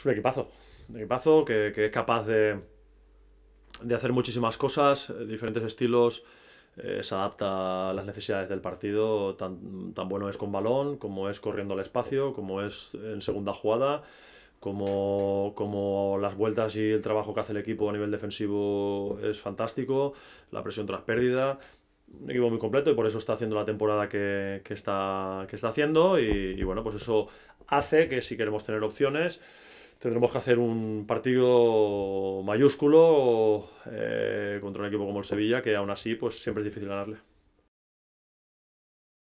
es un equipazo. Un equipazo que, es capaz de, de, hacer muchísimas cosas, eh, diferentes estilos. Eh, se adapta a las necesidades del partido. Tan, tan, bueno es con balón, como es corriendo al espacio, como es en segunda jugada, como, como las vueltas y el trabajo que hace el equipo a nivel defensivo es fantástico. La presión tras pérdida un equipo muy completo y por eso está haciendo la temporada que, que está, que está haciendo y, bueno, pues eso hace que si queremos tener opciones, tendremos que hacer un partido mayúsculo eh, contra un equipo como el Sevilla, que aún así pues siempre es difícil ganarle.